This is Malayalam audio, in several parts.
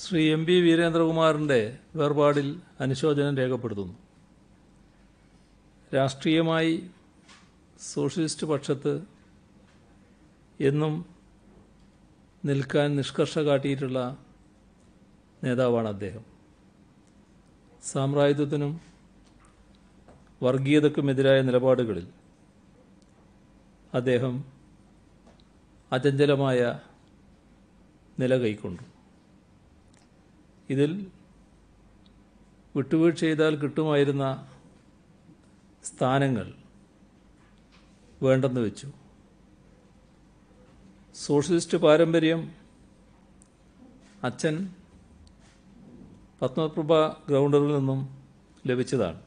ശ്രീ എം പി വീരേന്ദ്രകുമാറിൻ്റെ വേർപാടിൽ അനുശോചനം രേഖപ്പെടുത്തുന്നു രാഷ്ട്രീയമായി സോഷ്യലിസ്റ്റ് പക്ഷത്ത് എന്നും നിൽക്കാൻ നിഷ്കർഷ കാട്ടിയിട്ടുള്ള നേതാവാണ് അദ്ദേഹം സാമ്രാജ്യത്വത്തിനും വർഗീയതക്കുമെതിരായ നിലപാടുകളിൽ അദ്ദേഹം അചഞ്ചലമായ നില കൈക്കൊണ്ടു ഇതിൽ വിട്ടുവീഴ്ച ചെയ്താൽ കിട്ടുമായിരുന്ന സ്ഥാനങ്ങൾ വേണ്ടെന്ന് വെച്ചു സോഷ്യലിസ്റ്റ് പാരമ്പര്യം അച്ഛൻ പത്മപ്രഭ ഗ്രൗണ്ടറിൽ നിന്നും ലഭിച്ചതാണ്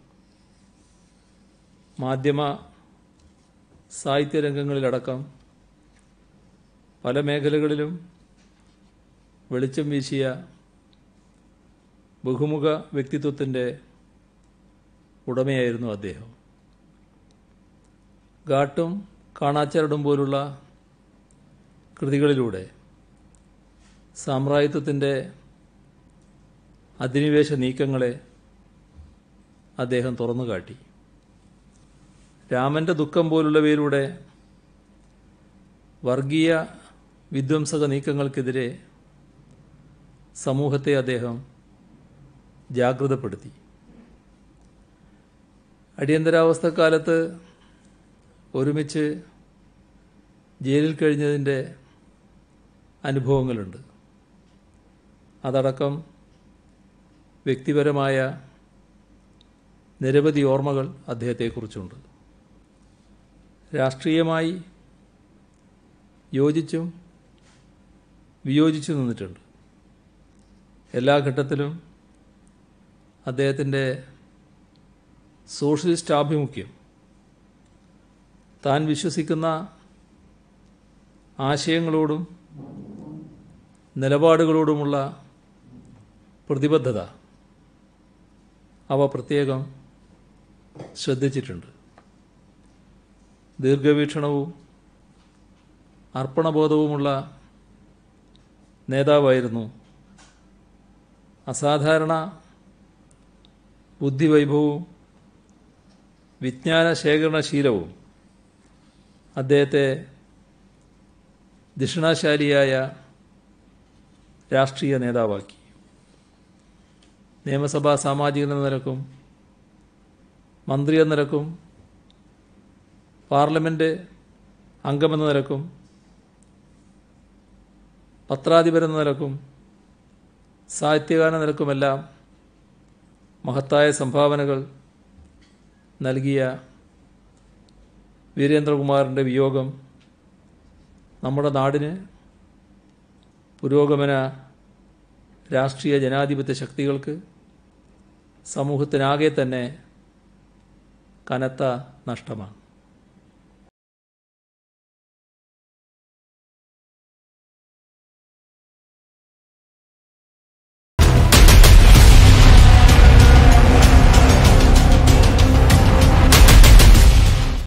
മാധ്യമ സാഹിത്യ പല മേഖലകളിലും വെളിച്ചം വീശിയ ബഹുമുഖ വ്യക്തിത്വത്തിൻ്റെ ഉടമയായിരുന്നു അദ്ദേഹം ഘാട്ടും കാണാച്ചരടും പോലുള്ള കൃതികളിലൂടെ സാമ്രാജ്യത്വത്തിൻ്റെ അധിനിവേശ നീക്കങ്ങളെ അദ്ദേഹം തുറന്നു കാട്ടി രാമൻ്റെ ദുഃഖം പോലുള്ളവയിലൂടെ വർഗീയ വിധ്വംസക നീക്കങ്ങൾക്കെതിരെ സമൂഹത്തെ അദ്ദേഹം ജാഗ്രതപ്പെടുത്തി അടിയന്തരാവസ്ഥ കാലത്ത് ഒരുമിച്ച് ജയിലിൽ കഴിഞ്ഞതിൻ്റെ അനുഭവങ്ങളുണ്ട് അതടക്കം വ്യക്തിപരമായ നിരവധി ഓർമ്മകൾ അദ്ദേഹത്തെക്കുറിച്ചുണ്ട് രാഷ്ട്രീയമായി യോജിച്ചും വിയോജിച്ചു നിന്നിട്ടുണ്ട് എല്ലാ ഘട്ടത്തിലും അദ്ദേഹത്തിൻ്റെ സോഷ്യലിസ്റ്റ് ആഭിമുഖ്യം താൻ വിശ്വസിക്കുന്ന ആശയങ്ങളോടും നിലപാടുകളോടുമുള്ള പ്രതിബദ്ധത അവ പ്രത്യേകം ശ്രദ്ധിച്ചിട്ടുണ്ട് ദീർഘവീക്ഷണവും അർപ്പണബോധവുമുള്ള നേതാവായിരുന്നു അസാധാരണ ബുദ്ധിവൈഭവവും വിജ്ഞാന ശേഖരണശീലവും അദ്ദേഹത്തെ ദക്ഷിണാശാലിയായ രാഷ്ട്രീയ നേതാവാക്കി നിയമസഭാ സാമാജിക നിലക്കും മന്ത്രി എന്ന നിലക്കും പാർലമെൻറ്റ് അംഗമെന്ന നിലക്കും പത്രാധിപരെന്ന നിലക്കും സാഹിത്യകാരൻ നിലക്കുമെല്ലാം മഹത്തായ സംഭാവനകൾ നൽകിയ വീരേന്ദ്രകുമാറിൻ്റെ വിയോഗം നമ്മുടെ നാടിന് പുരോഗമന രാഷ്ട്രീയ ജനാധിപത്യ ശക്തികൾക്ക് സമൂഹത്തിനാകെ തന്നെ കനത്ത നഷ്ടമാണ്